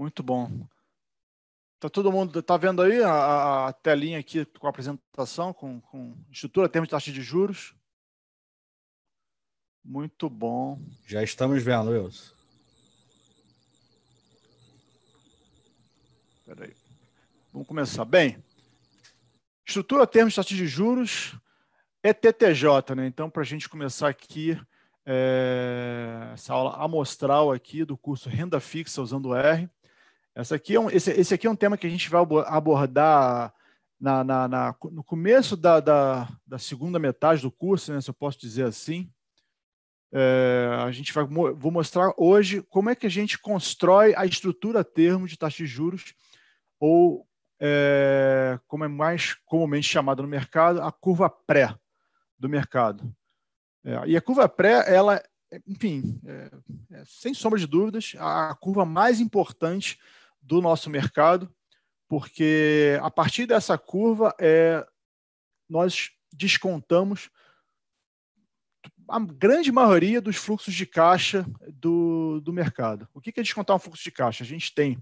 Muito bom. está todo mundo tá vendo aí a, a telinha aqui com a apresentação, com, com estrutura, termos de taxa de juros. Muito bom. Já estamos vendo, Wilson. aí. Vamos começar. Bem, estrutura, termos de taxa de juros, ETTJ, né? Então, para a gente começar aqui é, essa aula amostral aqui do curso Renda Fixa usando R. Essa aqui é um, esse, esse aqui é um tema que a gente vai abordar na, na, na no começo da, da, da, segunda metade do curso, né, se eu posso dizer assim. É, a gente vai vou mostrar hoje como é que a gente constrói a estrutura a termo de taxa de juros ou é, como é mais comumente chamada no mercado, a curva pré do mercado. É, e a curva pré, ela, enfim, é, é sem sombra de dúvidas, a curva mais importante do nosso mercado, porque a partir dessa curva é, nós descontamos a grande maioria dos fluxos de caixa do, do mercado. O que é descontar um fluxo de caixa? A gente tem,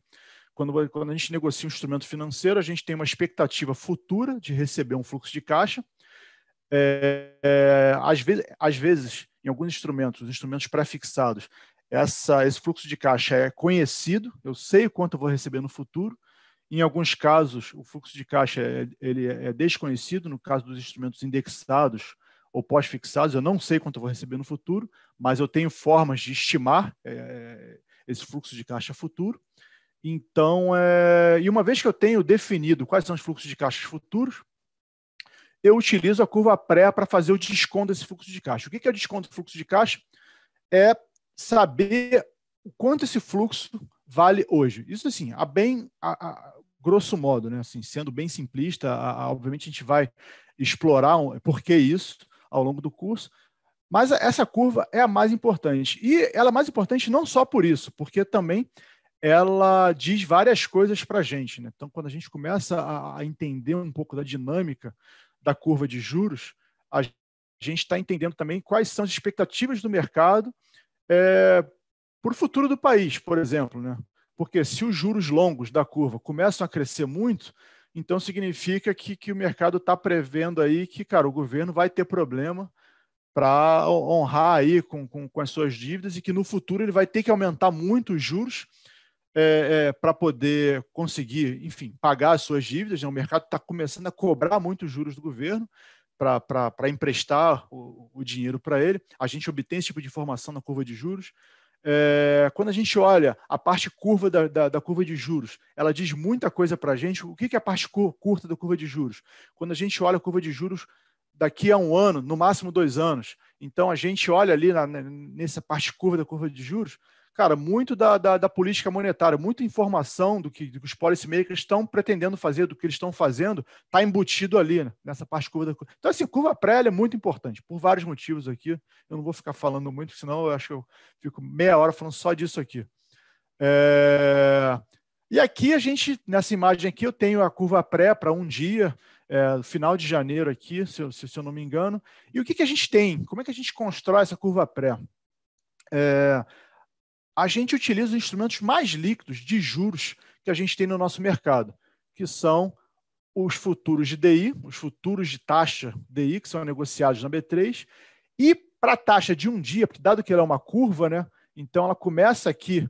quando, quando a gente negocia um instrumento financeiro, a gente tem uma expectativa futura de receber um fluxo de caixa. É, é, às, vezes, às vezes, em alguns instrumentos, instrumentos pré-fixados, essa, esse fluxo de caixa é conhecido, eu sei quanto eu vou receber no futuro. Em alguns casos, o fluxo de caixa é, ele é desconhecido, no caso dos instrumentos indexados ou pós-fixados, eu não sei quanto eu vou receber no futuro, mas eu tenho formas de estimar é, esse fluxo de caixa futuro. Então, é, e uma vez que eu tenho definido quais são os fluxos de caixa futuros, eu utilizo a curva pré para fazer o desconto desse fluxo de caixa. O que é o desconto do fluxo de caixa? É saber o quanto esse fluxo vale hoje. Isso assim, a bem a, a, grosso modo, né? Assim, sendo bem simplista, a, obviamente a gente vai explorar um, por que isso ao longo do curso, mas essa curva é a mais importante. E ela é mais importante não só por isso, porque também ela diz várias coisas para a gente. Né? Então, quando a gente começa a entender um pouco da dinâmica da curva de juros, a gente está entendendo também quais são as expectativas do mercado é, para o futuro do país, por exemplo. Né? Porque se os juros longos da curva começam a crescer muito, então significa que, que o mercado está prevendo aí que, cara, o governo vai ter problema para honrar aí com, com, com, as suas dívidas e que no futuro ele vai ter que aumentar muito os juros é, é, para poder conseguir, enfim, pagar as suas dívidas. Né? O mercado está começando a cobrar muito os juros do governo para emprestar o, o dinheiro para ele. A gente obtém esse tipo de informação na curva de juros. É, quando a gente olha a parte curva da, da, da curva de juros, ela diz muita coisa para a gente. O que, que é a parte cur, curta da curva de juros? Quando a gente olha a curva de juros daqui a um ano, no máximo dois anos, então a gente olha ali na, nessa parte curva da curva de juros, cara, muito da, da, da, política monetária, muita informação do que, do que os policymakers estão pretendendo fazer, do que eles estão fazendo, está embutido ali, né? nessa parte curva da curva. Então, assim, curva pré é muito importante, por vários motivos aqui. Eu não vou ficar falando muito, senão eu acho que eu fico meia hora falando só disso aqui. É... E aqui a gente, nessa imagem aqui, eu tenho a curva pré para um dia, é, final de janeiro aqui, se eu, se eu não me engano. E o que, que a gente tem? Como é que a gente constrói essa curva pré? É, a gente utiliza os instrumentos mais líquidos de juros que a gente tem no nosso mercado, que são os futuros de DI, os futuros de taxa DI, que são negociados na B3, e para a taxa de um dia, dado que ela é uma curva, né, então ela começa aqui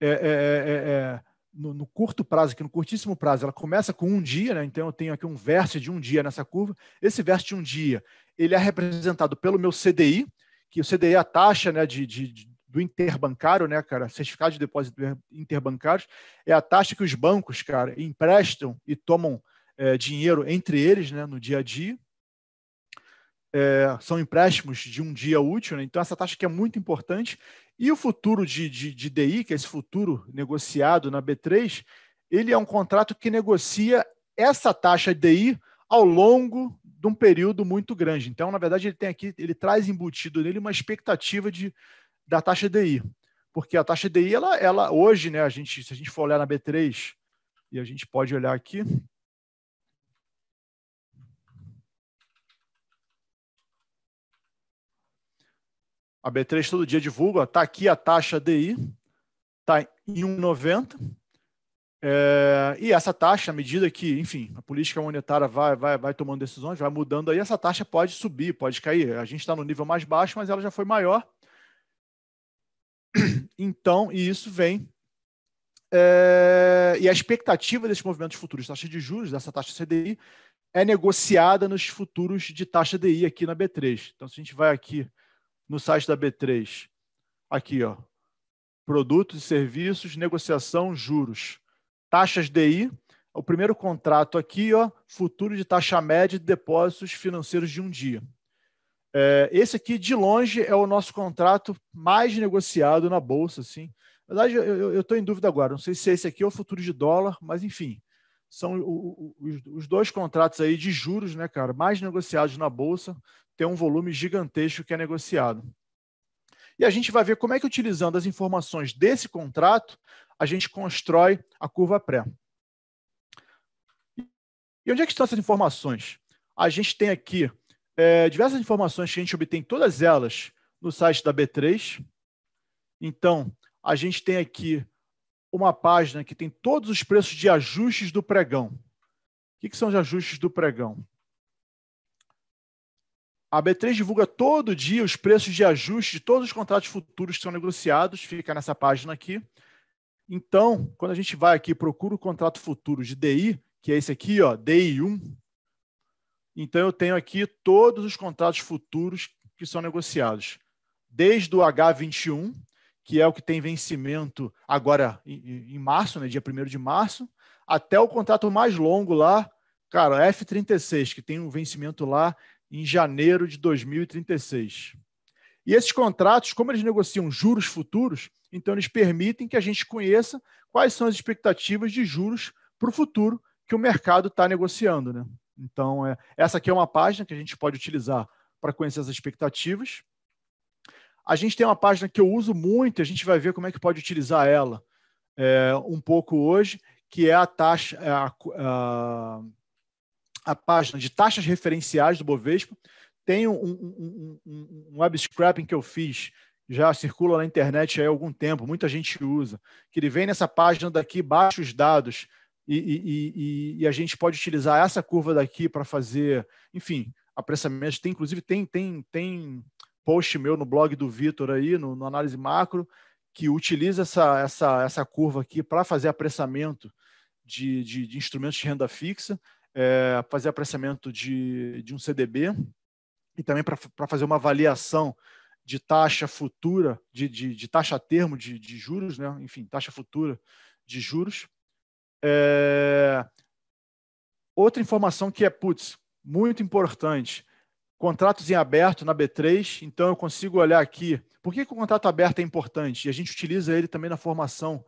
é é, é, é, é, no, no, curto prazo, aqui no curtíssimo prazo, ela começa com um dia, né, então eu tenho aqui um verso de um dia nessa curva. Esse verso de um dia ele é representado pelo meu CDI, que o CDI é a taxa né, de, de, do interbancário, né, cara? Certificado de depósito interbancários, é a taxa que os bancos, cara, emprestam e tomam é, dinheiro entre eles, né, no dia a dia. É, são empréstimos de um dia útil, né? então essa taxa que é muito importante. E o futuro de, de, de DI, que é esse futuro negociado na B3, ele é um contrato que negocia essa taxa DI ao longo de um período muito grande. Então, na verdade, ele tem aqui, ele traz embutido nele uma expectativa de, da taxa DI. Porque a taxa DI, ela, ela hoje, né, a gente, se a gente for olhar na B3, e a gente pode olhar aqui, A B3 todo dia divulga, está aqui a taxa DI, está em 1,90. É, e essa taxa, à medida que, enfim, a política monetária vai, vai, vai tomando decisões, vai mudando aí, essa taxa pode subir, pode cair. A gente está no nível mais baixo, mas ela já foi maior então, e isso vem. É, e a expectativa desses movimentos futuros de taxa de juros, dessa taxa CDI, é negociada nos futuros de taxa DI aqui na B3. Então, se a gente vai aqui no site da B3, aqui, ó, produtos e serviços, negociação, juros, taxas DI, o primeiro contrato aqui, ó, futuro de taxa média de depósitos financeiros de um dia. É, esse aqui, de longe, é o nosso contrato mais negociado na Bolsa, assim. Na verdade, eu estou em dúvida agora. Não sei se esse aqui é o futuro de dólar, mas enfim, são o, o, os, os dois contratos aí de juros, né, cara, mais negociados na Bolsa, tem um volume gigantesco que é negociado. E a gente vai ver como é que, utilizando as informações desse contrato, a gente constrói a curva pré. E onde é que estão essas informações? A gente tem aqui é, diversas informações que a gente obtém, todas elas, no site da B3. Então, a gente tem aqui uma página que tem todos os preços de ajustes do pregão. O que, que são os ajustes do pregão? A B3 divulga todo dia os preços de ajuste de todos os contratos futuros que são negociados, fica nessa página aqui. Então, quando a gente vai aqui procura o contrato futuro de DI, que é esse aqui, ó, DI1, então, eu tenho aqui todos os contratos futuros que são negociados, desde o H21, que é o que tem vencimento agora em, março, né, dia 1 de março, até o contrato mais longo lá, cara, F36, que tem um vencimento lá em janeiro de 2036. E esses contratos, como eles negociam juros futuros, então eles permitem que a gente conheça quais são as expectativas de juros para o futuro que o mercado está negociando. Né? Então, é, essa aqui é uma página que a gente pode utilizar para conhecer as expectativas. A gente tem uma página que eu uso muito, a gente vai ver como é que pode utilizar ela é, um pouco hoje, que é a taxa, é, a, a, a página de taxas referenciais do Bovespa. Tem um, um, um, um web scrapping que eu fiz, já circula na internet há algum tempo, muita gente usa, que ele vem nessa página daqui, baixa os dados e, e, e, a gente pode utilizar essa curva daqui para fazer, enfim, apressamento. Tem, inclusive, tem, tem, tem post meu no blog do Vitor aí, no, no, Análise Macro, que utiliza essa, essa, essa curva aqui para fazer apressamento de, de, de, instrumentos de renda fixa, é, fazer apressamento de, de um CDB e também para fazer uma avaliação de taxa futura, de, de, de taxa termo de, de juros, né? enfim, taxa futura de juros. É... Outra informação que é, putz, muito importante, contratos em aberto na B3, então eu consigo olhar aqui. Por que, que o contrato aberto é importante? E a gente utiliza ele também na formação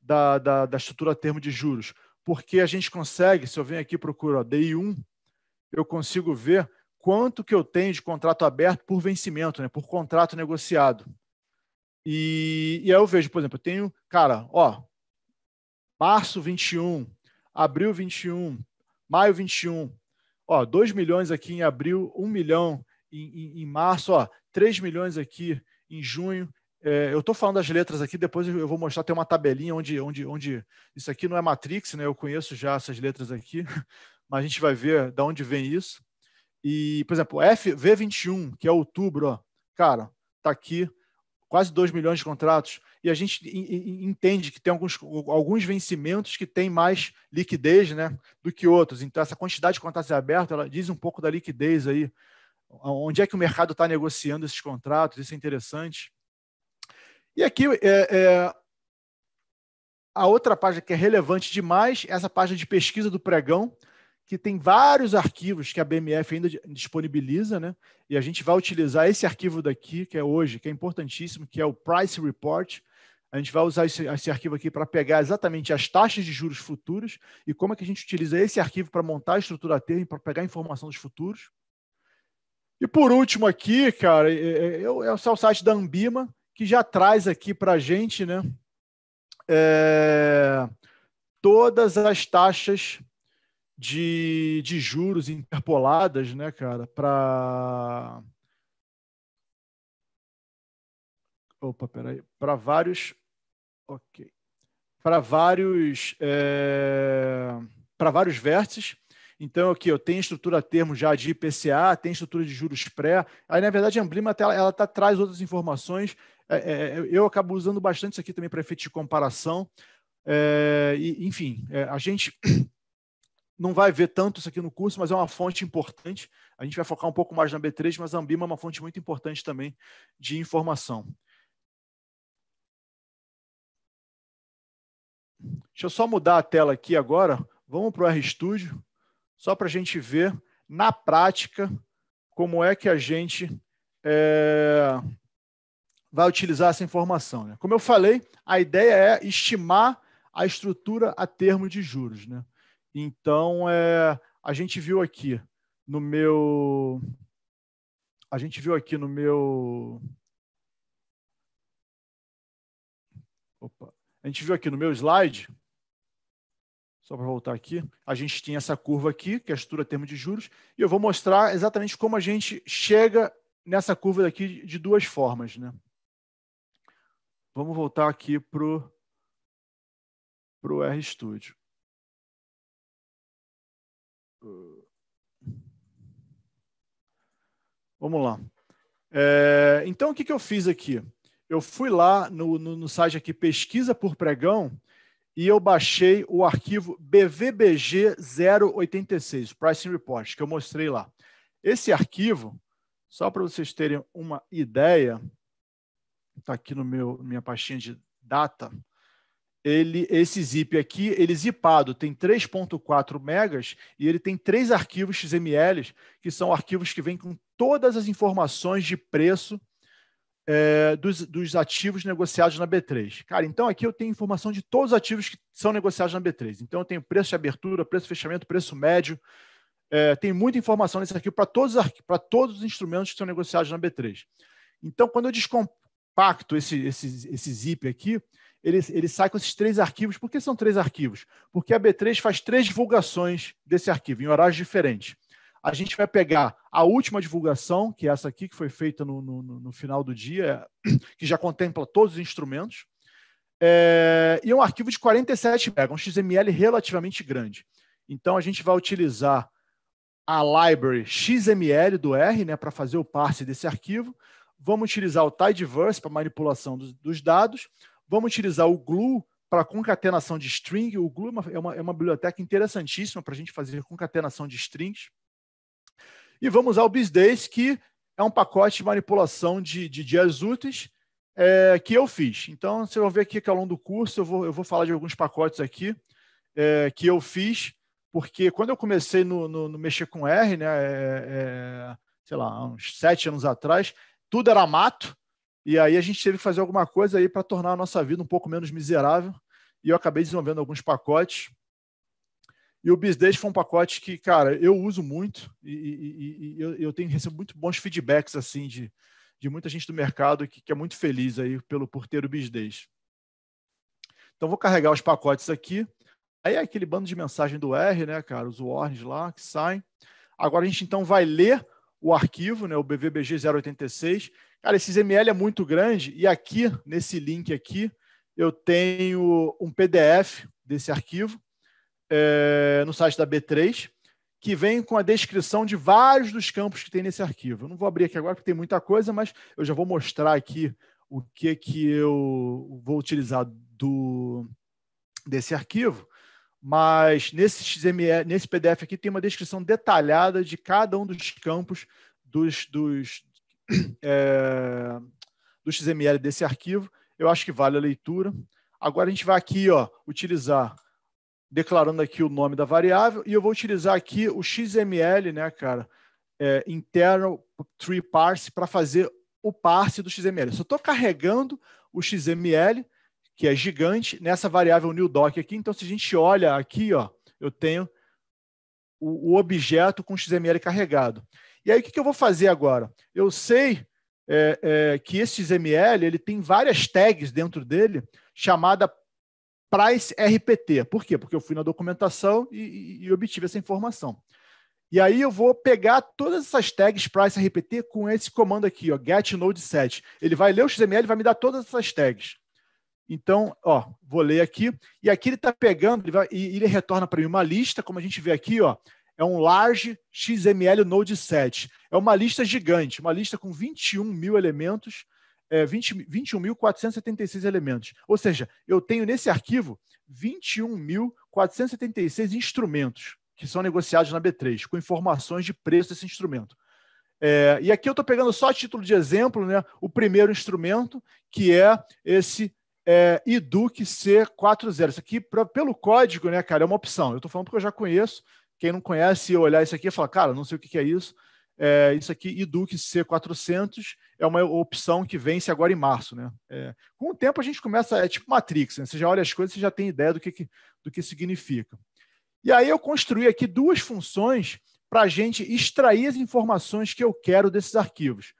da, da, da estrutura termo de juros. Porque a gente consegue, se eu venho aqui e procuro DI1, eu consigo ver quanto que eu tenho de contrato aberto por vencimento, né, por contrato negociado. E, e aí eu vejo, por exemplo, eu tenho, cara, ó, março 21, abril 21, maio 21. Ó, 2 milhões aqui em abril, 1 milhão em, em, em março, ó, 3 milhões aqui em junho. É, eu estou falando as letras aqui, depois eu vou mostrar, tem uma tabelinha onde, onde, onde isso aqui não é Matrix, né? Eu conheço já essas letras aqui, mas a gente vai ver de onde vem isso. E, por exemplo, FV21, que é outubro, ó, cara, tá aqui quase 2 milhões de contratos, e a gente entende que tem alguns, alguns vencimentos que têm mais liquidez né, do que outros. Então, essa quantidade de contratos abertos, ela diz um pouco da liquidez aí. Onde é que o mercado está negociando esses contratos? Isso é interessante. E aqui, é, é, a outra página que é relevante demais é essa página de pesquisa do pregão, que tem vários arquivos que a BMF ainda disponibiliza, né? E a gente vai utilizar esse arquivo daqui, que é hoje, que é importantíssimo, que é o Price Report. A gente vai usar esse, esse arquivo aqui para pegar exatamente as taxas de juros futuros e como é que a gente utiliza esse arquivo para montar a estrutura a termo, para pegar a informação dos futuros. E por último aqui, cara, é, é, é, é o site da Ambima, que já traz aqui para a gente, né? É, todas as taxas de, de juros interpoladas, né, cara, para. Opa, peraí. Para vários. Ok. Para vários. É... Para vários vértices. Então, aqui eu tenho estrutura termo já de IPCA, tem estrutura de juros pré. Aí, na verdade, a Amblima ela, ela tá, traz outras informações. É, é, é, eu acabo usando bastante isso aqui também para efeito de comparação. É, e, enfim, é, a gente não vai ver tanto isso aqui no curso, mas é uma fonte importante. A gente vai focar um pouco mais na B3, mas a Ambima é uma fonte muito importante também de informação. Deixa eu só mudar a tela aqui agora. Vamos para o RStudio, só para a gente ver na prática como é que a gente é, vai utilizar essa informação. Né? Como eu falei, a ideia é estimar a estrutura a termo de juros. Né? Então, é, a gente viu aqui no meu. A gente viu aqui no meu. Opa. A gente viu aqui no meu slide, só para voltar aqui, a gente tinha essa curva aqui, que é a estrutura termo de juros, e eu vou mostrar exatamente como a gente chega nessa curva daqui de duas formas. Né? Vamos voltar aqui para o RStudio. Uh. Vamos lá. É, então, o que, que eu fiz aqui? Eu fui lá no, no, no site aqui Pesquisa por Pregão e eu baixei o arquivo BVBG 086, Pricing Report, que eu mostrei lá. Esse arquivo, só para vocês terem uma ideia, está aqui no meu minha pastinha de data ele, esse zip aqui, ele zipado tem 3.4 megas e ele tem três arquivos XML, que são arquivos que vêm com todas as informações de preço é, dos, dos, ativos negociados na B3. Cara, então aqui eu tenho informação de todos os ativos que são negociados na B3. Então eu tenho preço de abertura, preço de fechamento, preço médio. É, tem muita informação nesse arquivo para todos, todos, os instrumentos que são negociados na B3. Então, quando eu descompacto esse, esse, esse zip aqui, ele, ele sai com esses três arquivos. Por que são três arquivos? Porque a B3 faz três divulgações desse arquivo, em horários diferentes. A gente vai pegar a última divulgação, que é essa aqui, que foi feita no, no, no final do dia, que já contempla todos os instrumentos, é, e é um arquivo de 47 MB, um XML relativamente grande. Então, a gente vai utilizar a library XML do R né, para fazer o parse desse arquivo. Vamos utilizar o tidyverse para manipulação dos, dos dados. Vamos utilizar o Glue para concatenação de string. O Glue é uma, é uma é biblioteca interessantíssima para a gente fazer concatenação de strings. E vamos usar o BizDays, que é um pacote de manipulação de, de dias úteis é, que eu fiz. Então, vocês vão ver aqui que ao longo do curso eu vou, eu vou falar de alguns pacotes aqui é, que eu fiz, porque quando eu comecei no, no, no mexer com R, né, é, é, sei lá, uns sete anos atrás, tudo era mato e aí a gente teve que fazer alguma coisa aí para tornar a nossa vida um pouco menos miserável. E eu acabei desenvolvendo alguns pacotes. E o BizDays foi um pacote que, cara, eu uso muito e, e, e eu, eu, tenho recebido muito bons feedbacks assim de, de muita gente do mercado que, que é muito feliz aí pelo por ter o BizDays. Então vou carregar os pacotes aqui. Aí é aquele bando de mensagem do R, né, cara, os warns lá que saem. Agora a gente então vai ler o arquivo, né, o BVBG 086, Cara, esse XML é muito grande e aqui, nesse link aqui, eu tenho um PDF desse arquivo é, no site da B3, que vem com a descrição de vários dos campos que tem nesse arquivo. Eu não vou abrir aqui agora porque tem muita coisa, mas eu já vou mostrar aqui o que, que eu vou utilizar do, desse arquivo. Mas nesse, XML, nesse PDF aqui tem uma descrição detalhada de cada um dos campos dos, dos, é, do XML desse arquivo. Eu acho que vale a leitura. Agora a gente vai aqui, ó, utilizar, declarando aqui o nome da variável, e eu vou utilizar aqui o XML, né, cara, é, internal tree parse para fazer o parse do XML. Eu só estou carregando o XML, que é gigante, nessa variável new doc aqui. Então, se a gente olha aqui, ó, eu tenho o, o objeto com XML carregado. E aí, o que, eu vou fazer agora? Eu sei é, é, que esse XML ele tem várias tags dentro dele, chamada price RPT. Por quê? Porque eu fui na documentação e, e, e obtive essa informação. E aí eu vou pegar todas essas tags price RPT com esse comando aqui, ó, get node set. Ele vai ler o XML e vai me dar todas essas tags. Então, ó, vou ler aqui. E aqui ele está pegando ele vai, e ele retorna para mim uma lista, como a gente vê aqui, ó é um large XML Node 7. É uma lista gigante, uma lista com 21 mil elementos, é, 21.476 elementos. Ou seja, eu tenho nesse arquivo 21.476 instrumentos que são negociados na B3, com informações de preço desse instrumento. É, e aqui eu estou pegando só a título de exemplo, né, o primeiro instrumento, que é esse é, IDUC C40. Isso aqui, pra, pelo código, né, cara, é uma opção. Eu estou falando porque eu já conheço, quem não conhece e olhar isso aqui e falar, cara, não sei o que, é isso. É, isso aqui, Eduque C400, é uma opção que vence agora em março. Né? É, com o tempo a gente começa, é tipo Matrix, né? você já olha as coisas você já tem ideia do que, do que significa. E aí eu construí aqui duas funções para a gente extrair as informações que eu quero desses arquivos,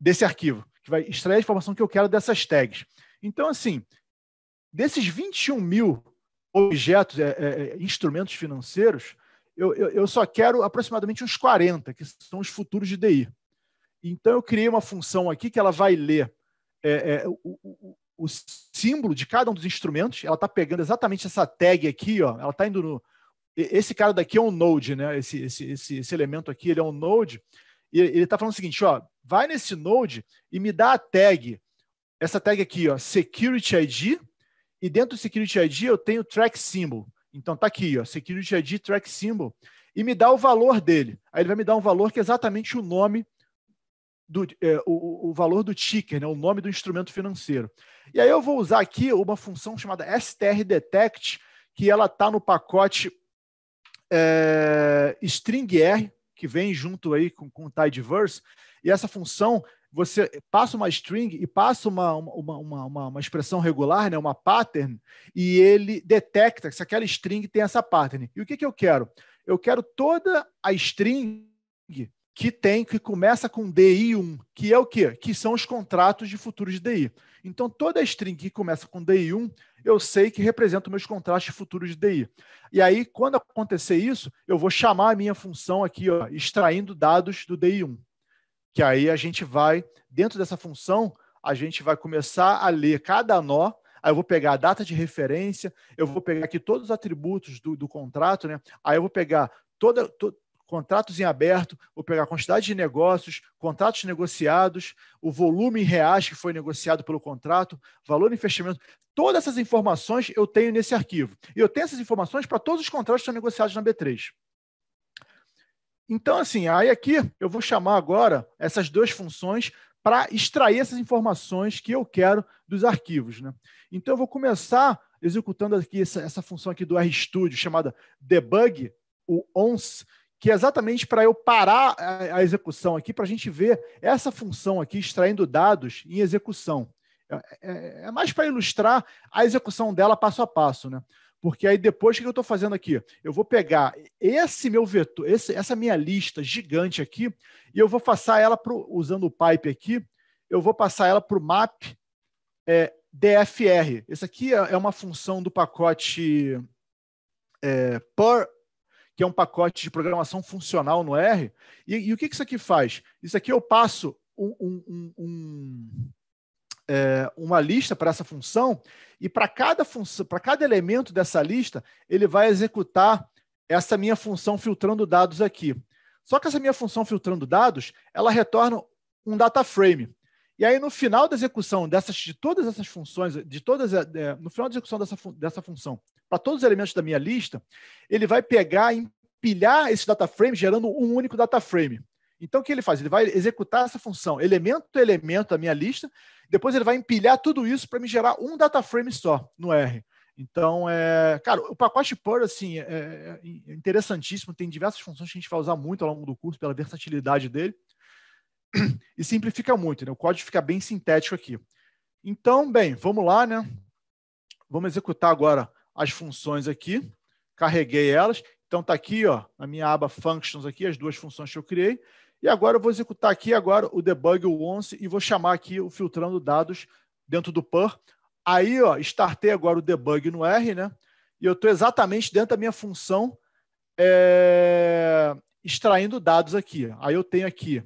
desse arquivo, que vai extrair a informação que eu quero dessas tags. Então, assim, desses 21 mil objetos, é, é, é instrumentos financeiros, eu, eu, eu só quero aproximadamente uns 40, que são os futuros de DI. Então, eu criei uma função aqui que ela vai ler é, é, o, o, o, símbolo de cada um dos instrumentos. Ela está pegando exatamente essa tag aqui, ó. Ela está indo no. Esse cara daqui é um node, né? Esse, esse, esse, esse elemento aqui ele é um node. E ele está falando o seguinte: ó, vai nesse node e me dá a tag. Essa tag aqui, ó, Security ID. E dentro do Security ID eu tenho track symbol. Então tá aqui, ó, Security ID Track Symbol, e me dá o valor dele. Aí ele vai me dar um valor que é exatamente o nome do é, o, o, valor do ticker, né, o nome do instrumento financeiro. E aí eu vou usar aqui uma função chamada str detect, que ela está no pacote é, string r, que vem junto aí com, com o tidyverse, e essa função você passa uma string e passa uma, uma, uma, uma, uma expressão regular, né, uma pattern, e ele detecta se aquela string tem essa pattern. E o que, que eu quero? Eu quero toda a string que tem, que começa com DI1, que é o quê? Que são os contratos de futuros de DI. Então, toda a string que começa com DI1, eu sei que representa meus contratos de futuros de DI. E aí, quando acontecer isso, eu vou chamar a minha função aqui, ó, extraindo dados do DI1 que aí a gente vai, dentro dessa função, a gente vai começar a ler cada nó, aí eu vou pegar a data de referência, eu vou pegar aqui todos os atributos do, do contrato, né? aí eu vou pegar toda, to, contratos em aberto, vou pegar a quantidade de negócios, contratos negociados, o volume em reais que foi negociado pelo contrato, valor de investimento, todas essas informações eu tenho nesse arquivo. E eu tenho essas informações para todos os contratos que estão negociados na B3. Então, assim, aí aqui eu vou chamar agora essas duas funções para extrair essas informações que eu quero dos arquivos. Né? Então, eu vou começar executando aqui essa, essa função aqui do RStudio chamada debug, o 11, que é exatamente para eu parar a, a execução aqui, para a gente ver essa função aqui extraindo dados em execução. É, é, é mais para ilustrar a execução dela passo a passo. Né? Porque aí depois o que eu estou fazendo aqui? Eu vou pegar esse meu vetor, esse, essa minha lista gigante aqui, e eu vou passar ela pro, usando o pipe aqui, eu vou passar ela para o map é, DFR. Essa aqui é, é uma função do pacote é, per, que é um pacote de programação funcional no R. E, e o que, que isso aqui faz? Isso aqui eu passo um, um, um, é, uma lista para essa função e para cada função, para cada elemento dessa lista, ele vai executar essa minha função filtrando dados aqui. Só que essa minha função filtrando dados, ela retorna um data frame. E aí, no final da execução dessas, de todas essas funções, de todas, é, é no final da execução dessa, dessa função, para todos os elementos da minha lista, ele vai pegar e empilhar esse data frame, gerando um único data frame. Então, o que ele faz? Ele vai executar essa função, elemento a elemento da minha lista, depois ele vai empilhar tudo isso para me gerar um data frame só no R. Então, é, cara, o pacote Perl, assim, é, é, é interessantíssimo, tem diversas funções que a gente vai usar muito ao longo do curso pela versatilidade dele e simplifica muito, né? O código fica bem sintético aqui. Então, bem, vamos lá, né? Vamos executar agora as funções aqui. Carreguei elas. Então, está aqui, ó, na minha aba Functions aqui, as duas funções que eu criei. E agora eu vou executar aqui agora o debug o 11 e vou chamar aqui o filtrando dados dentro do PUR. Aí, ó, startei agora o debug no R, né? E eu estou exatamente dentro da minha função é, extraindo dados aqui. Aí eu tenho aqui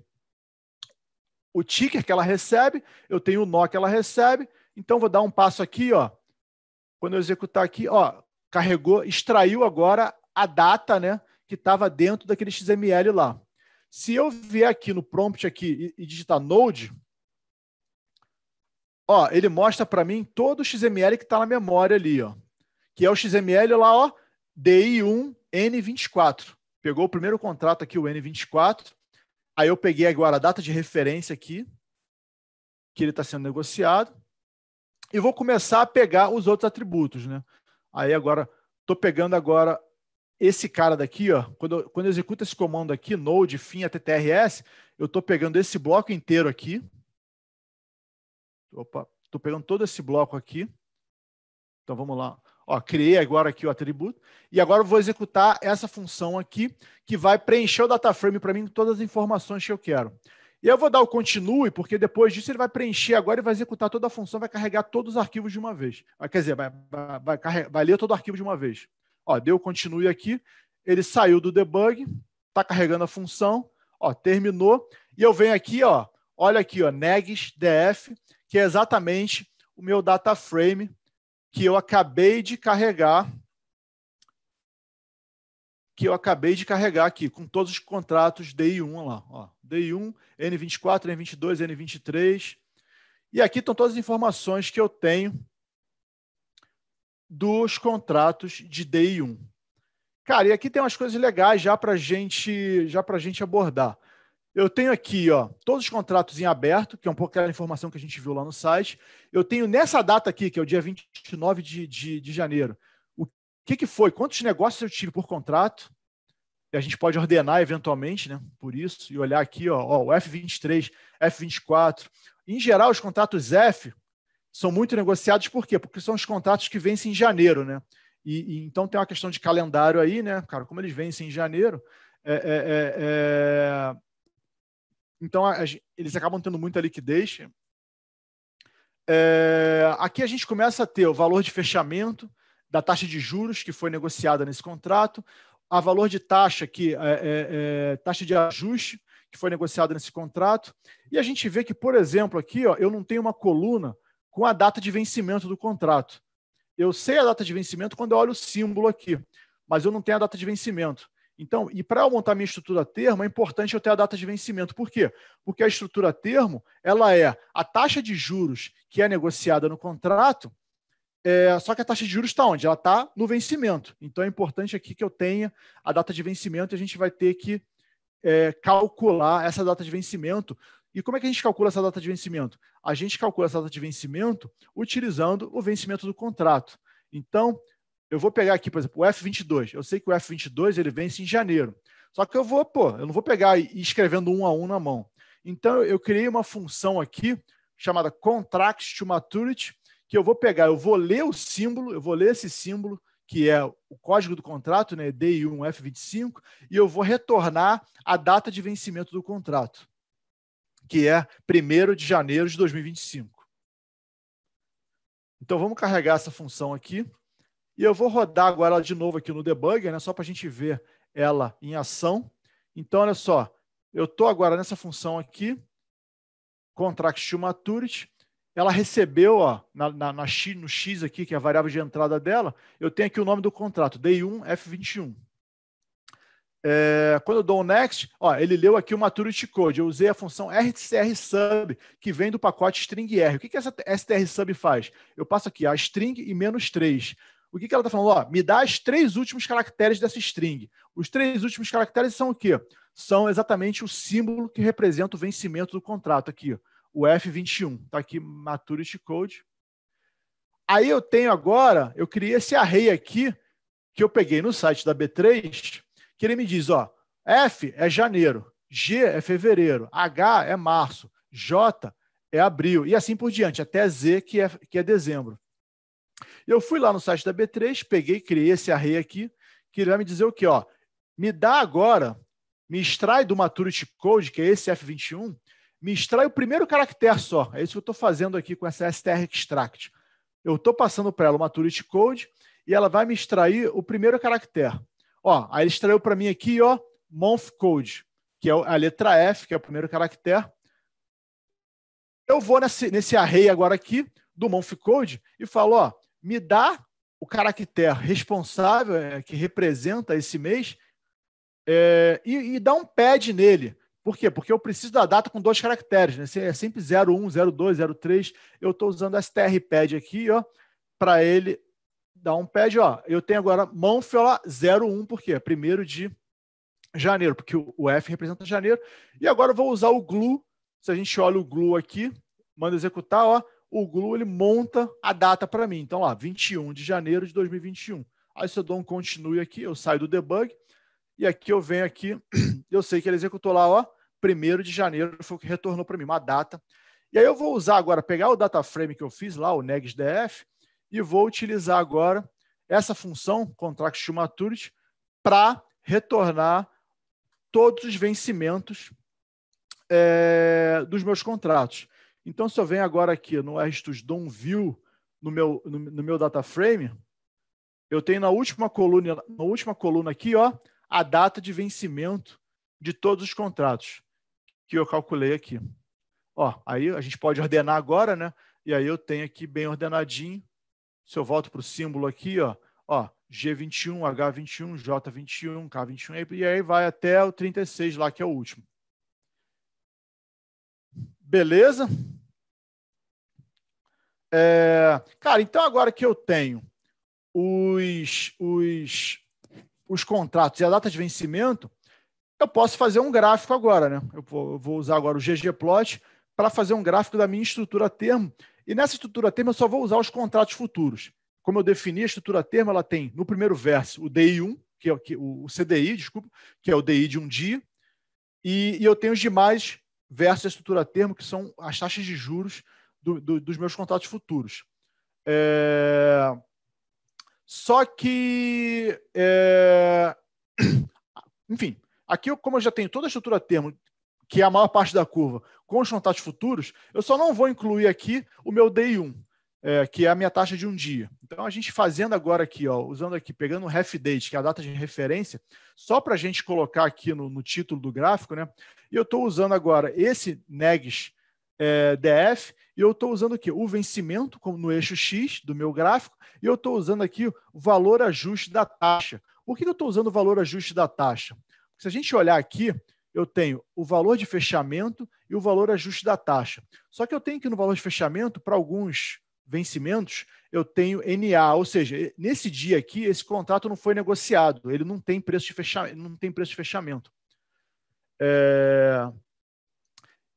o ticker que ela recebe, eu tenho o nó que ela recebe. Então, vou dar um passo aqui, ó. Quando eu executar aqui, ó, carregou, extraiu agora a data, né? Que estava dentro daquele XML lá. Se eu vier aqui no prompt aqui e, e digitar Node, ó, ele mostra para mim todo o XML que está na memória ali, ó, que é o XML lá, ó, DI1 N24. Pegou o primeiro contrato aqui, o N24. Aí eu peguei agora a data de referência aqui, que ele está sendo negociado. E vou começar a pegar os outros atributos, né? Aí agora, estou pegando agora esse cara daqui, ó, quando, eu, quando eu executo esse comando aqui, node, fim até TRS, eu estou pegando esse bloco inteiro aqui. Opa, estou pegando todo esse bloco aqui. Então vamos lá. Ó, criei agora aqui o atributo. E agora eu vou executar essa função aqui, que vai preencher o data frame para mim com todas as informações que eu quero. E eu vou dar o continue, porque depois disso ele vai preencher agora e vai executar toda a função, vai carregar todos os arquivos de uma vez. Ah, quer dizer, vai, vai, vai, vai ler todo o arquivo de uma vez. Ó, deu continue aqui, ele saiu do debug, está carregando a função, ó, terminou, e eu venho aqui, ó, olha aqui, ó, negs df, que é exatamente o meu data frame que eu acabei de carregar que eu acabei de carregar aqui, com todos os contratos DI1 lá. Ó, DI1, N24, N22, N23. E aqui estão todas as informações que eu tenho dos contratos de Day 1. Cara, e aqui tem umas coisas legais já para gente, já para gente abordar. Eu tenho aqui, ó, todos os contratos em aberto, que é um pouco aquela informação que a gente viu lá no site. Eu tenho nessa data aqui, que é o dia 29 de, de, de janeiro, o que, que foi? Quantos negócios eu tive por contrato? E a gente pode ordenar eventualmente, né? Por isso, e olhar aqui, ó, ó o F23, F24. Em geral, os contratos F, são muito negociados, por quê? Porque são os contratos que vencem em janeiro, né? E, e então tem uma questão de calendário aí, né? Cara, como eles vencem em janeiro, é, é, é, é então a, a, eles acabam tendo muita liquidez. É, aqui a gente começa a ter o valor de fechamento da taxa de juros que foi negociada nesse contrato, a valor de taxa que é, taxa de ajuste que foi negociada nesse contrato, e a gente vê que, por exemplo, aqui ó, eu não tenho uma coluna com a data de vencimento do contrato. Eu sei a data de vencimento quando eu olho o símbolo aqui, mas eu não tenho a data de vencimento. Então, e para eu montar minha estrutura termo, é importante eu ter a data de vencimento. Por quê? Porque a estrutura termo, ela é a taxa de juros que é negociada no contrato, é, só que a taxa de juros está onde? Ela está no vencimento. Então, é importante aqui que eu tenha a data de vencimento e a gente vai ter que é, calcular essa data de vencimento e como é que a gente calcula essa data de vencimento? A gente calcula essa data de vencimento utilizando o vencimento do contrato. Então, eu vou pegar aqui, por exemplo, o F22. Eu sei que o F22 ele vence em janeiro. Só que eu vou, pô, eu não vou pegar e escrevendo um a um na mão. Então, eu criei uma função aqui chamada contract to maturity, que eu vou pegar, eu vou ler o símbolo, eu vou ler esse símbolo, que é o código do contrato, né, DI1F25, e eu vou retornar a data de vencimento do contrato que é 1 de janeiro de 2025. Então vamos carregar essa função aqui. E eu vou rodar agora ela de novo aqui no debugger, né, só para a gente ver ela em ação. Então, olha só, eu estou agora nessa função aqui, contract to maturity, ela recebeu ó, na, na, na, X, no X aqui, que é a variável de entrada dela, eu tenho aqui o nome do contrato, D1F21. É, quando eu dou o next, ó, ele leu aqui o maturity code. Eu usei a função str sub, que vem do pacote string r. O que, que essa str sub faz? Eu passo aqui a string e menos 3. O que, que ela está falando? Ó, me dá os três últimos caracteres dessa string. Os três últimos caracteres são o quê? São exatamente o símbolo que representa o vencimento do contrato aqui. O F21. Está aqui maturity code. Aí eu tenho agora, eu criei esse array aqui que eu peguei no site da B3 que ele me diz, ó, F é janeiro, G é fevereiro, H é março, J é abril, e assim por diante, até Z, que é, que é dezembro. Eu fui lá no site da B3, peguei, criei esse array aqui, que ele vai me dizer o quê? Ó, me dá agora, me extrai do Maturity Code, que é esse F21, me extrai o primeiro caractere só. É isso que eu estou fazendo aqui com essa str extract. Eu estou passando para ela o Maturity Code e ela vai me extrair o primeiro caractere. Ó, aí ele extraiu para mim aqui, ó, month code, que é a letra F, que é o primeiro caractere. Eu vou nesse, nesse array agora aqui do month code e falo, ó, me dá o caractere responsável é, que representa esse mês é, e, e dá um pad nele. Por quê? Porque eu preciso da data com dois caracteres, né? É sempre 01, 02, 03. Eu estou usando STR pad aqui, ó, para ele dá um pad, ó. Eu tenho agora Monfiola 01, por quê? Primeiro de janeiro, porque o F representa janeiro. E agora eu vou usar o glue. Se a gente olha o glue aqui, manda executar, ó, o glue ele monta a data para mim. Então lá, 21 de janeiro de 2021. Aí se eu dou um continue aqui, eu saio do debug e aqui eu venho aqui, eu sei que ele executou lá, ó, 1 de janeiro foi o que retornou para mim uma data. E aí eu vou usar agora, pegar o data frame que eu fiz lá, o df e vou utilizar agora essa função, contract maturity, para retornar todos os vencimentos é, dos meus contratos. Então, se eu venho agora aqui no RStudio View, no meu, no, no meu data frame, eu tenho na última coluna, na última coluna aqui, ó, a data de vencimento de todos os contratos que eu calculei aqui. Ó, aí a gente pode ordenar agora, né? E aí eu tenho aqui bem ordenadinho se eu volto para o símbolo aqui, ó, ó, G21, H21, J21, K21, e aí vai até o 36 lá, que é o último. Beleza? É, cara, então agora que eu tenho os, os, os contratos e a data de vencimento, eu posso fazer um gráfico agora, né? Eu vou, eu vou usar agora o ggplot para fazer um gráfico da minha estrutura termo e nessa estrutura termo, eu só vou usar os contratos futuros. Como eu defini a estrutura termo, ela tem no primeiro verso o DI1, que é o, que, o CDI, desculpa, que é o DI de um dia, e, e eu tenho os demais versos da estrutura termo, que são as taxas de juros do, do, dos meus contratos futuros. É... Só que, é... enfim, aqui, como eu já tenho toda a estrutura termo, que é a maior parte da curva, com os contratos futuros, eu só não vou incluir aqui o meu day 1, é, que é a minha taxa de um dia. Então, a gente fazendo agora aqui, ó, usando aqui, pegando o half date, que é a data de referência, só para a gente colocar aqui no, no, título do gráfico, né? E eu estou usando agora esse negs é, df e eu estou usando aqui o vencimento como no eixo x do meu gráfico e eu estou usando aqui o valor ajuste da taxa. Por que eu estou usando o valor ajuste da taxa? Porque se a gente olhar aqui, eu tenho o valor de fechamento e o valor ajuste da taxa. Só que eu tenho que no valor de fechamento, para alguns vencimentos, eu tenho NA, ou seja, nesse dia aqui, esse contrato não foi negociado, ele não tem preço de fechamento, não tem preço de fechamento. É...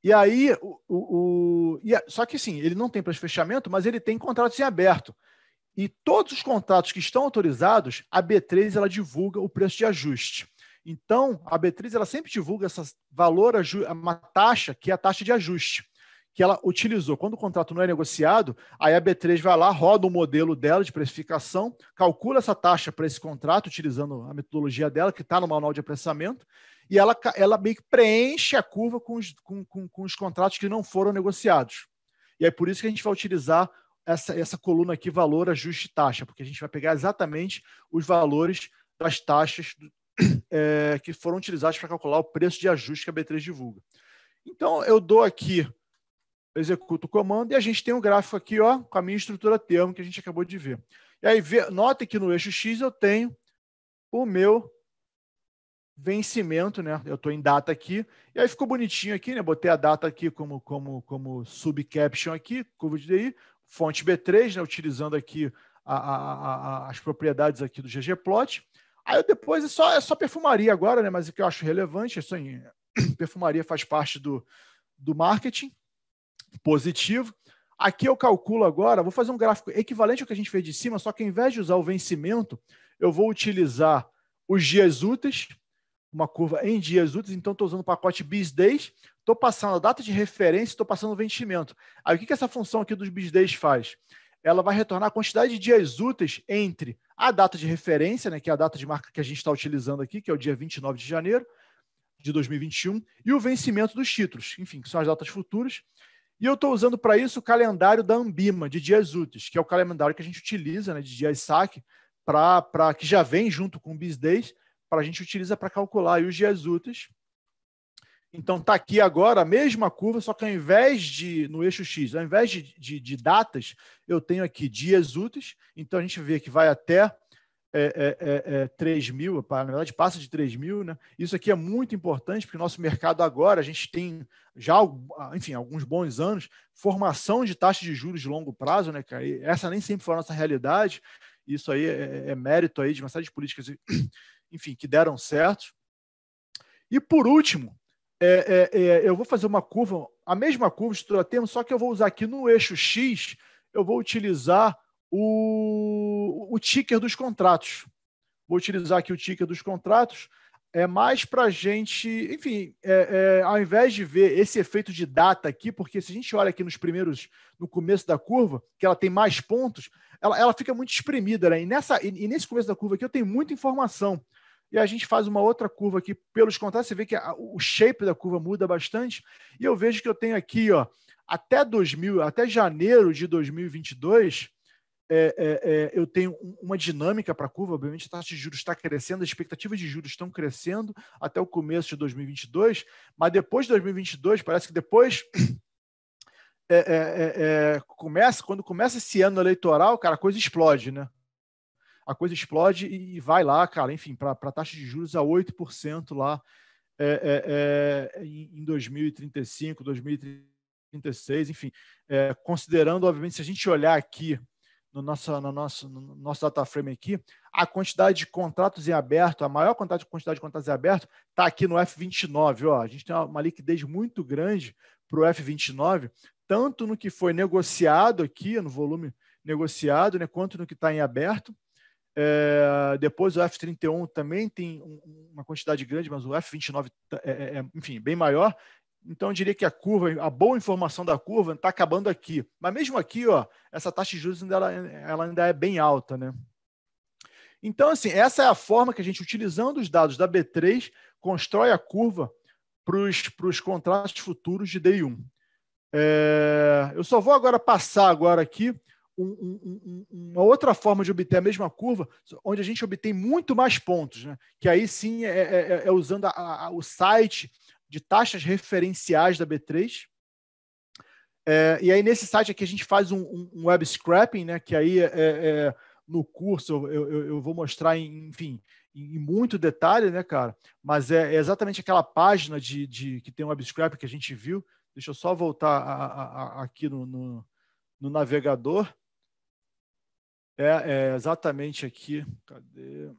E aí, o, o, o... só que sim, ele não tem preço de fechamento, mas ele tem contratos em aberto. E todos os contratos que estão autorizados, a B3 ela divulga o preço de ajuste. Então, a Beatriz ela sempre divulga essa valor, uma taxa, que é a taxa de ajuste, que ela utilizou. Quando o contrato não é negociado, aí a B3 vai lá, roda o modelo dela de precificação, calcula essa taxa para esse contrato, utilizando a metodologia dela, que está no manual de apressamento, e ela, ela meio que preenche a curva com os, com, com, com os contratos que não foram negociados. E é por isso que a gente vai utilizar essa, essa coluna aqui, valor, ajuste taxa, porque a gente vai pegar exatamente os valores das taxas é, que foram utilizados para calcular o preço de ajuste que a B3 divulga. Então, eu dou aqui, executo o comando, e a gente tem um gráfico aqui ó, com a minha estrutura termo que a gente acabou de ver. E aí, vê, note que no eixo X eu tenho o meu vencimento, né? Eu estou em data aqui, e aí ficou bonitinho aqui, né? Botei a data aqui como, como, como subcaption aqui, curva de DI, fonte B3, né? utilizando aqui a, a, a, as propriedades aqui do ggplot. Aí depois é só, é só perfumaria agora, né? Mas o que eu acho relevante, isso é aí, perfumaria faz parte do, do marketing positivo. Aqui eu calculo agora, vou fazer um gráfico equivalente ao que a gente fez de cima, só que ao invés de usar o vencimento, eu vou utilizar os dias úteis, uma curva em dias úteis, então estou usando o pacote bis days, estou passando a data de referência, estou passando o vencimento. Aí o que, que essa função aqui dos bis days faz? Ela vai retornar a quantidade de dias úteis entre a data de referência, né, que é a data de marca que a gente está utilizando aqui, que é o dia 29 de janeiro de 2021, e o vencimento dos títulos, enfim, que são as datas futuras. E eu estou usando para isso o calendário da Ambima, de dias úteis, que é o calendário que a gente utiliza, né, de dias saque, pra, pra, que já vem junto com o Biz para a gente utiliza para calcular os dias úteis então está aqui agora a mesma curva, só que ao invés de, no eixo X, ao invés de, de, de datas, eu tenho aqui dias úteis. Então a gente vê que vai até é, é, é, 3 é, mil, na verdade passa de 3 mil. Né? Isso aqui é muito importante, porque o nosso mercado agora, a gente tem já, ah, enfim, alguns bons anos, formação de taxas de juros de longo prazo, né, cara? essa nem sempre foi a nossa realidade. Isso aí é, é, é mérito aí de uma série de políticas, enfim, que deram certo. E por último, é, é, é, eu vou fazer uma curva, a mesma curva de trotemo, só que eu vou usar aqui no eixo X, eu vou utilizar o, o ticker dos contratos. Vou utilizar aqui o ticker dos contratos, é mais para a gente, enfim, é, é, ao invés de ver esse efeito de data aqui, porque se a gente olha aqui nos primeiros, no começo da curva, que ela tem mais pontos, ela, ela fica muito espremida, né? E, nessa, e, e nesse começo da curva aqui eu tenho muita informação. E a gente faz uma outra curva aqui pelos contatos. Você vê que a, o shape da curva muda bastante. E eu vejo que eu tenho aqui, ó, até 2000, até janeiro de 2022, é, é, é, eu tenho uma dinâmica para a curva. Obviamente, a taxa de juros está crescendo, as expectativas de juros estão crescendo até o começo de 2022. Mas depois de 2022, parece que depois é, é, é, é, começa, quando começa esse ano eleitoral, cara, a coisa explode, né? a coisa explode e, vai lá, cara, enfim, para taxa de juros a 8% lá é, é, é, em 2035, 2036, enfim. É, considerando, obviamente, se a gente olhar aqui no nosso, no nosso, no nosso data frame aqui, a quantidade de contratos em aberto, a maior quantidade, quantidade de contratos em aberto está aqui no F29. Ó. A gente tem uma liquidez muito grande para o F29, tanto no que foi negociado aqui, no volume negociado, né, quanto no que está em aberto. É, depois o F-31 também tem uma quantidade grande, mas o F-29 tá, é, é, é, enfim, bem maior. Então eu diria que a curva, a boa informação da curva está acabando aqui. Mas mesmo aqui, ó, essa taxa de juros ainda, ela, ela ainda é bem alta, né? Então, assim, essa é a forma que a gente, utilizando os dados da B3, constrói a curva para os contratos futuros de Day 1. É, eu só vou agora passar agora aqui um, um, uma outra forma de obter a mesma curva, onde a gente obtém muito mais pontos, né? que aí sim é, é, é, é usando a, a, o site de taxas referenciais da B3. É, e aí, nesse site aqui, a gente faz um, um web scrapping, né? que aí é, é, é, no curso eu, eu, eu, vou mostrar, em, enfim, em muito detalhe, né, cara? Mas é, exatamente aquela página de, de que tem um web scrapping que a gente viu. Deixa eu só voltar a, aqui no, no, no navegador é, é exatamente aqui. Cadê?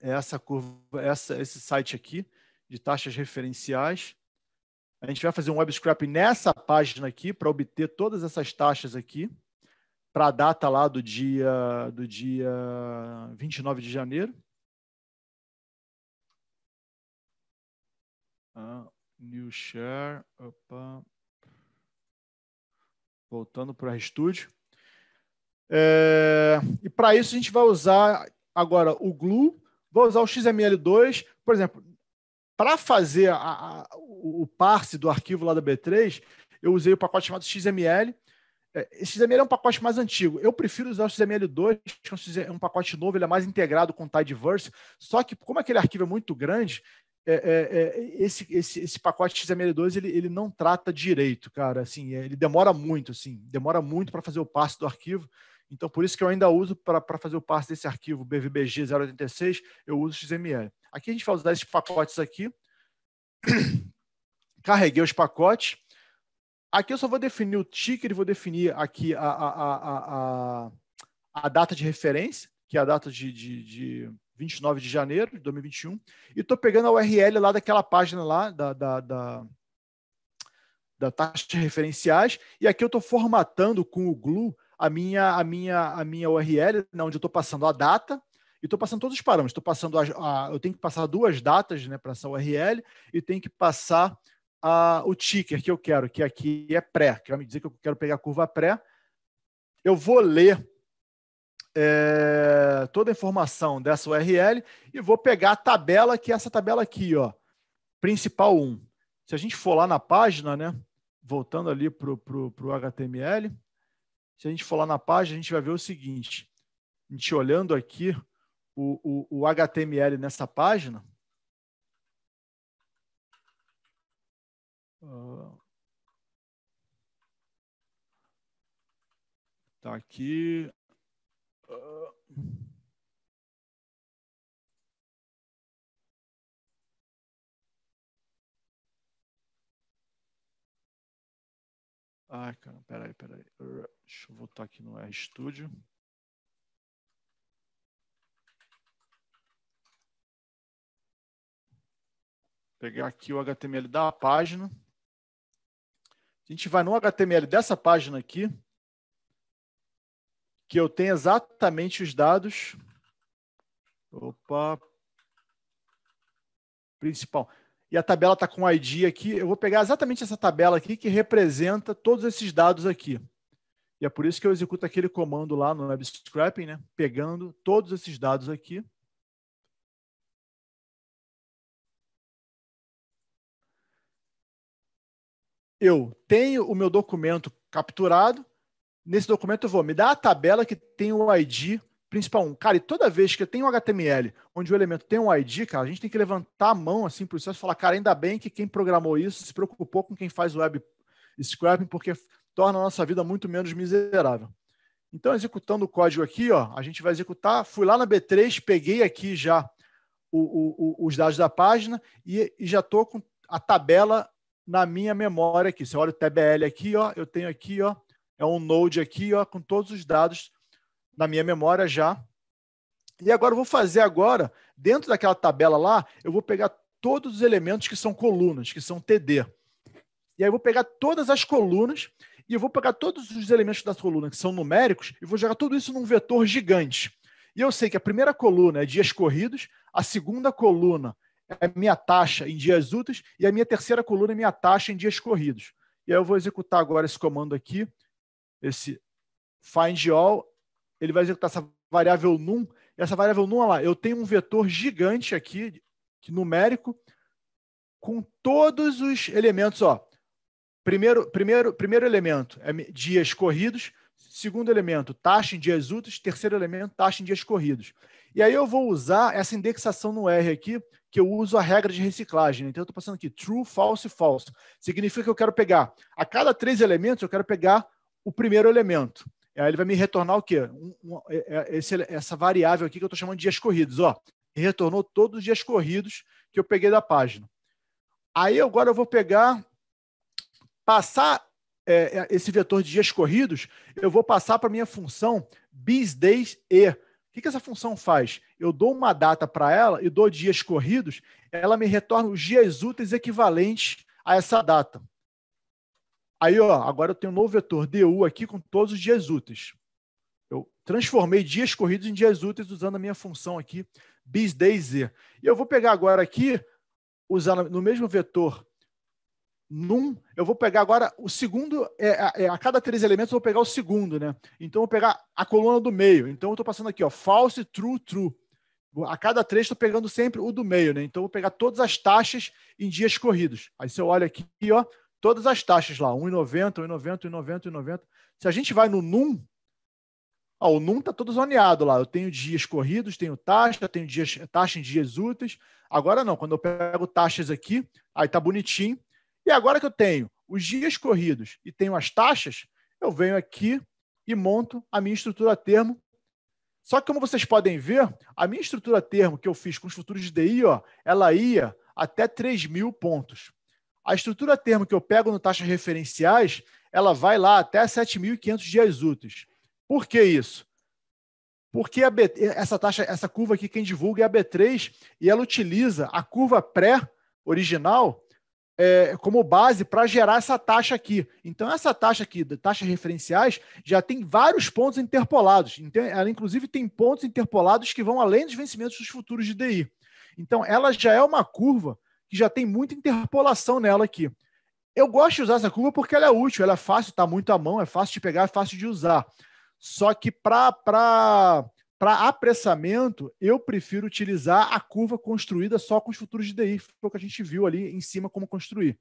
É essa curva, essa, esse site aqui de taxas referenciais. A gente vai fazer um web scrap nessa página aqui para obter todas essas taxas aqui para a data lá do dia do dia 29 de janeiro. Ah, new share, opa. Voltando para o RStudio. É, e para isso a gente vai usar agora o Glue, vou usar o XML2, por exemplo, para fazer a, a, o parse do arquivo lá da B3, eu usei o pacote chamado XML. É, esse XML é um pacote mais antigo. Eu prefiro usar o XML2, que é um pacote novo, ele é mais integrado com o Tidyverse. Só que, como aquele arquivo é muito grande, é, é, é esse, esse, esse pacote XML2 ele, ele não trata direito, cara. Assim, é, ele demora muito, assim, demora muito para fazer o parse do arquivo. Então, por isso que eu ainda uso para fazer o passe desse arquivo BVBG 086, eu uso XML. Aqui a gente vai usar esses pacotes aqui. Carreguei os pacotes. Aqui eu só vou definir o ticket, vou definir aqui a, a, a, a, data de referência, que é a data de, de, de 29 de janeiro de 2021. E estou pegando a URL lá daquela página lá da, da, da da taxa de referenciais, e aqui eu estou formatando com o Glue a minha, a minha, a minha URL, né, onde eu estou passando a data e estou passando todos os parâmetros. Estou passando a, a, eu tenho que passar duas datas né, para essa URL e tenho que passar a, o ticker que eu quero, que aqui é pré, que vai me dizer que eu quero pegar a curva pré. Eu vou ler é, toda a informação dessa URL e vou pegar a tabela, que é essa tabela aqui, ó, principal 1. Se a gente for lá na página, né, voltando ali para o HTML, se a gente for lá na página, a gente vai ver o seguinte: a gente olhando aqui o, o, o HTML nessa página. Ah. Tá aqui. Ah. Ai, cara, peraí, peraí. Deixa eu voltar aqui no RStudio. Pegar aqui o HTML da página. A gente vai no HTML dessa página aqui, que eu tenho exatamente os dados. Opa. Principal e a tabela está com ID aqui, eu vou pegar exatamente essa tabela aqui que representa todos esses dados aqui. E é por isso que eu executo aquele comando lá no web scraping, né? pegando todos esses dados aqui. Eu tenho o meu documento capturado. Nesse documento eu vou me dar a tabela que tem o ID principal 1. Cara, e toda vez que eu tenho um HTML onde o elemento tem um ID, cara, a gente tem que levantar a mão assim para o processo e falar, cara, ainda bem que quem programou isso se preocupou com quem faz web scraping, porque torna a nossa vida muito menos miserável. Então, executando o código aqui, ó, a gente vai executar. Fui lá na B3, peguei aqui já o, o, os dados da página e, e já estou com a tabela na minha memória aqui. Você olha o TBL aqui, ó, eu tenho aqui, ó, é um node aqui, ó, com todos os dados na minha memória já. E agora eu vou fazer agora, dentro daquela tabela lá, eu vou pegar todos os elementos que são colunas, que são TD. E aí eu vou pegar todas as colunas e eu vou pegar todos os elementos da coluna que são numéricos e vou jogar tudo isso num vetor gigante. E eu sei que a primeira coluna é dias corridos, a segunda coluna é minha taxa em dias úteis e a minha terceira coluna é minha taxa em dias corridos. E aí eu vou executar agora esse comando aqui, esse find all, ele vai executar essa variável num, e essa variável num, olha lá, eu tenho um vetor gigante aqui, numérico, com todos os elementos, ó, Primeiro, primeiro, primeiro elemento é dias corridos. Segundo elemento, taxa em dias úteis. Terceiro elemento, taxa em dias corridos. E aí eu vou usar essa indexação no R aqui, que eu uso a regra de reciclagem. Né? Então eu estou passando aqui true, false false. Significa que eu quero pegar, a cada três elementos, eu quero pegar o primeiro elemento. Aí ele vai me retornar o quê? Um, um, é, é, esse, essa variável aqui que eu estou chamando de dias corridos. Ó, retornou todos os dias corridos que eu peguei da página. Aí agora eu vou pegar passar é, é, esse vetor de dias corridos, eu vou passar para a minha função bisdays e. O que, que essa função faz? Eu dou uma data para ela e dou dias corridos, ela me retorna os dias úteis equivalentes a essa data. Aí, ó, agora eu tenho um novo vetor DU aqui com todos os dias úteis. Eu transformei dias corridos em dias úteis usando a minha função aqui, bisdays e. E eu vou pegar agora aqui, usando no mesmo vetor num, eu vou pegar agora o segundo, é, é, é, a cada três elementos eu vou pegar o segundo, né? Então eu vou pegar a coluna do meio. Então eu estou passando aqui, ó, false, true, true. A cada três estou pegando sempre o do meio, né? Então eu vou pegar todas as taxas em dias corridos. Aí você olha aqui, ó, todas as taxas lá, 1,90, 1,90, 1,90, 1,90. Se a gente vai no num, ó, o num está todo zoneado lá. Eu tenho dias corridos, tenho taxa, tenho dias, taxa em dias úteis. Agora não, quando eu pego taxas aqui, aí tá bonitinho e agora que eu tenho os dias corridos e tenho as taxas, eu venho aqui e monto a minha estrutura a termo. Só que, como vocês podem ver, a minha estrutura a termo que eu fiz com os futuros de DI, ó, ela ia até 3 mil pontos. A estrutura a termo que eu pego no taxas referenciais, ela vai lá até 7.500 dias úteis. Por que isso? Porque B, essa taxa, essa curva aqui, quem divulga é a B3 e ela utiliza a curva pré-original é, como base para gerar essa taxa aqui. Então, essa taxa aqui, de taxas referenciais, já tem vários pontos interpolados. Então, ela, inclusive, tem pontos interpolados que vão além dos vencimentos dos futuros de DI. Então, ela já é uma curva que já tem muita interpolação nela aqui. Eu gosto de usar essa curva porque ela é útil, ela é fácil, está muito à mão, é fácil de pegar, é fácil de usar. Só que para para apressamento, eu prefiro utilizar a curva construída só com os futuros de DI, foi o que a gente viu ali em cima como construir.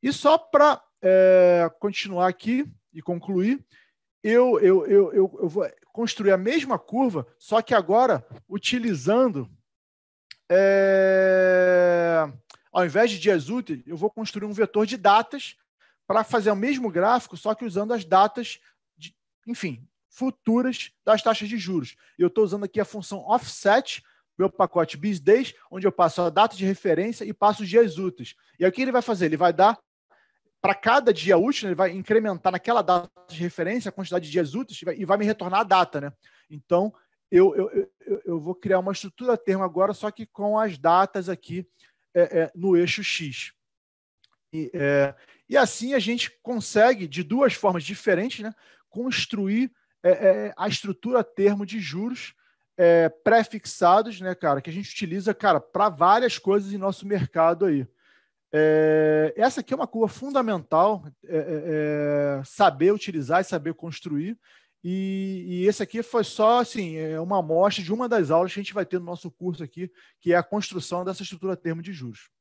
E só para é, continuar aqui e concluir, eu, eu, eu, eu, eu vou construir a mesma curva, só que agora utilizando, é, ao invés de dias úteis, eu vou construir um vetor de datas para fazer o mesmo gráfico, só que usando as datas, de, enfim, futuras das taxas de juros. Eu estou usando aqui a função offset, meu pacote BizDays, onde eu passo a data de referência e passo os dias úteis. E aí o que ele vai fazer? Ele vai dar para cada dia útil, né, ele vai incrementar naquela data de referência a quantidade de dias úteis e vai me retornar a data, né? Então, eu, eu, eu, eu vou criar uma estrutura termo agora, só que com as datas aqui é, é, no eixo X. E, é, e assim a gente consegue, de duas formas diferentes, né, construir é, é, a estrutura termo de juros é, pré-fixados, né, cara, que a gente utiliza, cara, para várias coisas em nosso mercado aí. É, essa aqui é uma curva fundamental, é, é, é, saber utilizar e saber construir. E, e, esse aqui foi só assim, é uma amostra de uma das aulas que a gente vai ter no nosso curso aqui, que é a construção dessa estrutura termo de juros.